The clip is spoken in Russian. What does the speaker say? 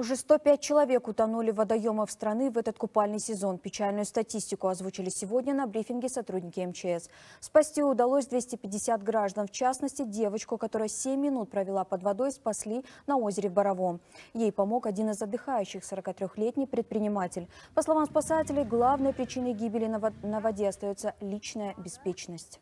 Уже 105 человек утонули в водоемах страны в этот купальный сезон. Печальную статистику озвучили сегодня на брифинге сотрудники МЧС. Спасти удалось 250 граждан, в частности, девочку, которая 7 минут провела под водой, спасли на озере Боровом. Ей помог один из отдыхающих 43-летний предприниматель. По словам спасателей, главной причиной гибели на воде остается личная беспечность.